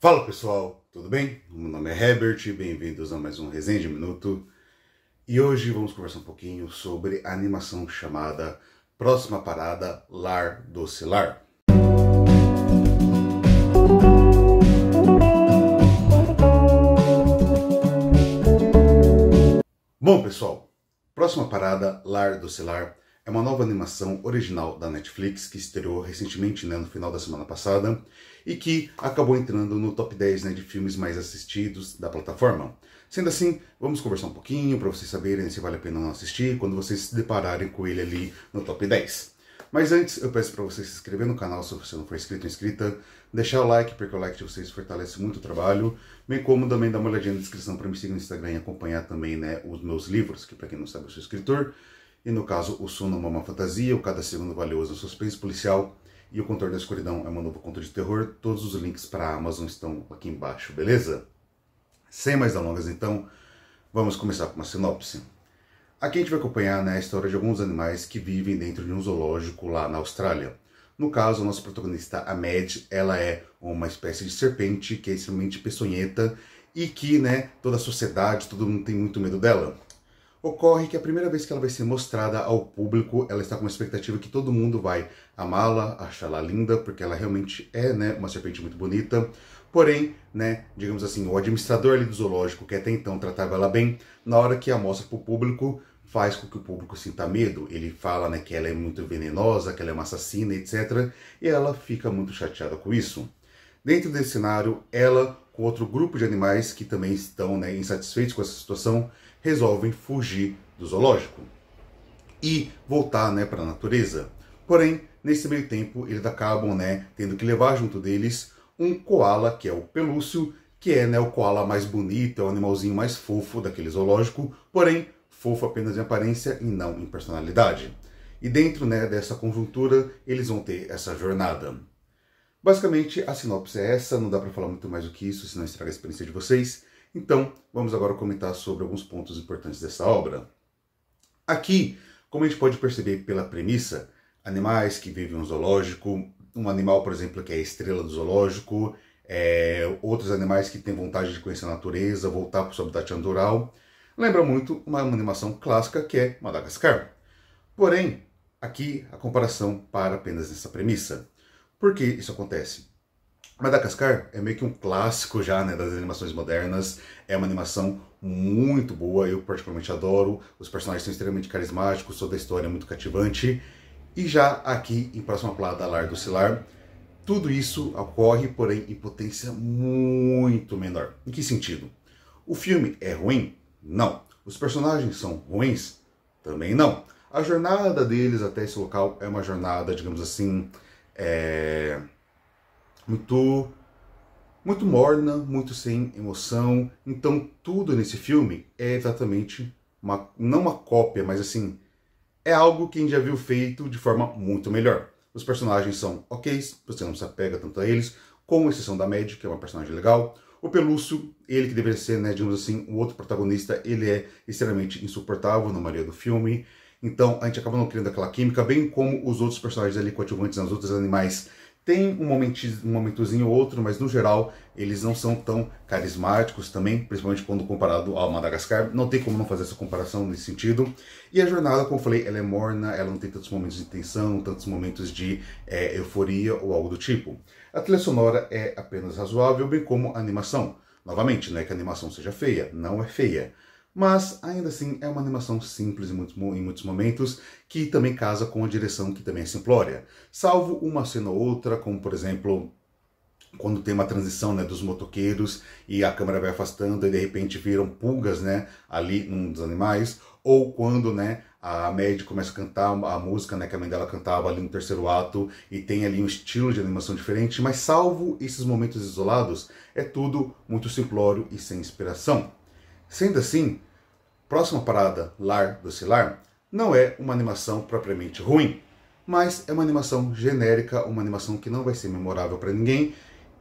Fala pessoal, tudo bem? Meu nome é Herbert, bem-vindos a mais um Resenha de Minuto. E hoje vamos conversar um pouquinho sobre a animação chamada Próxima Parada Lar do Cilar. Bom pessoal, Próxima Parada Lar do Cilar é uma nova animação original da Netflix que estreou recentemente né, no final da semana passada e que acabou entrando no top 10 né, de filmes mais assistidos da plataforma. Sendo assim, vamos conversar um pouquinho para vocês saberem se vale a pena ou não assistir quando vocês se depararem com ele ali no top 10. Mas antes, eu peço para você se inscrever no canal se você não for inscrito ou inscrita, deixar o like, porque o like de vocês fortalece muito o trabalho, bem como também dar uma olhadinha na descrição para me seguir no Instagram e acompanhar também né, os meus livros, que para quem não sabe eu sou escritor, e no caso, o sono é uma fantasia, o Cada Segundo Valioso é um suspense policial e o Contorno da Escuridão é um novo conto de terror. Todos os links para a Amazon estão aqui embaixo, beleza? Sem mais delongas, então, vamos começar com uma sinopse. Aqui a gente vai acompanhar né, a história de alguns animais que vivem dentro de um zoológico lá na Austrália. No caso, a nossa protagonista, a Mad, ela é uma espécie de serpente que é extremamente peçonhenta e que né, toda a sociedade, todo mundo tem muito medo dela. Ocorre que a primeira vez que ela vai ser mostrada ao público, ela está com uma expectativa que todo mundo vai amá-la, achá-la linda, porque ela realmente é né, uma serpente muito bonita. Porém, né, digamos assim, o administrador ali do zoológico, que até então tratava ela bem, na hora que a mostra para o público, faz com que o público sinta medo. Ele fala né, que ela é muito venenosa, que ela é uma assassina, etc. E ela fica muito chateada com isso. Dentro desse cenário, ela, com outro grupo de animais que também estão né, insatisfeitos com essa situação, resolvem fugir do zoológico e voltar né, para a natureza. Porém, nesse meio tempo, eles acabam né, tendo que levar junto deles um koala, que é o pelúcio, que é né, o koala mais bonito, é o animalzinho mais fofo daquele zoológico, porém, fofo apenas em aparência e não em personalidade. E dentro né, dessa conjuntura, eles vão ter essa jornada. Basicamente, a sinopse é essa, não dá para falar muito mais do que isso, senão estraga a experiência de vocês. Então, vamos agora comentar sobre alguns pontos importantes dessa obra. Aqui, como a gente pode perceber pela premissa, animais que vivem no zoológico, um animal, por exemplo, que é a estrela do zoológico, é, outros animais que têm vontade de conhecer a natureza, voltar para o seu habitat natural, lembra muito uma animação clássica que é Madagascar. Porém, aqui a comparação para apenas nessa premissa. Por que isso acontece? Madagascar é meio que um clássico já né, das animações modernas, é uma animação muito boa, eu particularmente adoro, os personagens são extremamente carismáticos, toda a história é muito cativante. E já aqui em Próxima Plada, Lar do Silar, tudo isso ocorre, porém, em potência muito menor. Em que sentido? O filme é ruim? Não. Os personagens são ruins? Também não. A jornada deles até esse local é uma jornada, digamos assim, é muito muito morna, muito sem emoção. Então tudo nesse filme é exatamente uma, não uma cópia, mas assim é algo que a gente já viu feito de forma muito melhor. Os personagens são ok, você não se apega tanto a eles, com exceção da Mad, que é uma personagem legal. O Pelúcio, ele que deveria ser, né, digamos assim, o outro protagonista, ele é extremamente insuportável na maioria do filme. Então a gente acaba não criando aquela química, bem como os outros personagens ali coadjuvantes, né, os outros animais tem um, um momentozinho ou outro, mas no geral eles não são tão carismáticos também, principalmente quando comparado ao Madagascar. Não tem como não fazer essa comparação nesse sentido. E a jornada, como eu falei, ela é morna, ela não tem tantos momentos de tensão, tantos momentos de é, euforia ou algo do tipo. A trilha sonora é apenas razoável, bem como a animação. Novamente, não é que a animação seja feia, não é feia mas ainda assim é uma animação simples em muitos momentos, que também casa com a direção que também é simplória, salvo uma cena ou outra, como por exemplo quando tem uma transição né, dos motoqueiros e a câmera vai afastando e de repente viram pulgas né, ali num dos animais, ou quando né, a Mad começa a cantar a música né, que a mãe dela cantava ali no terceiro ato e tem ali um estilo de animação diferente, mas salvo esses momentos isolados, é tudo muito simplório e sem inspiração. Sendo assim, Próxima parada, Lar do Cilar, não é uma animação propriamente ruim, mas é uma animação genérica, uma animação que não vai ser memorável para ninguém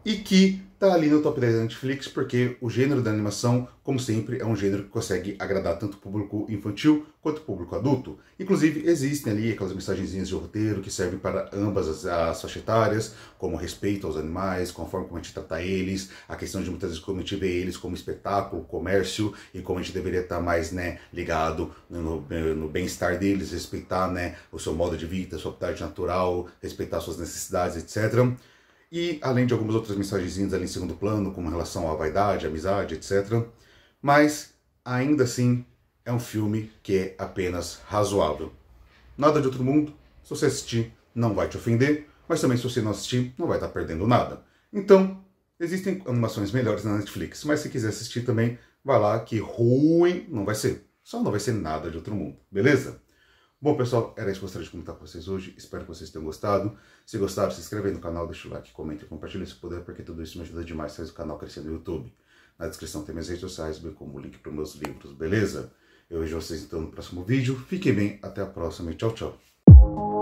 e que tá ali no top 10 da Netflix, porque o gênero da animação, como sempre, é um gênero que consegue agradar tanto o público infantil quanto o público adulto. Inclusive, existem ali aquelas mensagenzinhas de roteiro que servem para ambas as, as faixas etárias, como respeito aos animais, conforme a como a gente trata eles, a questão de muitas vezes como a gente vê eles como espetáculo, comércio, e como a gente deveria estar tá mais né, ligado no, no bem-estar deles, respeitar né, o seu modo de vida, sua habilidade natural, respeitar suas necessidades, etc., e além de algumas outras mensagenzinhas ali em segundo plano, como relação à vaidade, amizade, etc. Mas ainda assim é um filme que é apenas razoável. Nada de outro mundo, se você assistir, não vai te ofender, mas também se você não assistir, não vai estar tá perdendo nada. Então, existem animações melhores na Netflix, mas se quiser assistir também, vai lá que ruim não vai ser. Só não vai ser nada de outro mundo, beleza? Bom, pessoal, era isso que eu gostaria de comentar com vocês hoje. Espero que vocês tenham gostado. Se gostaram, se inscreve no canal, deixa o like, comenta e compartilha se puder, porque tudo isso me ajuda demais a o canal crescer no YouTube. Na descrição tem minhas redes sociais, bem como o link para meus livros, beleza? Eu vejo vocês então no próximo vídeo. Fiquem bem, até a próxima e tchau, tchau.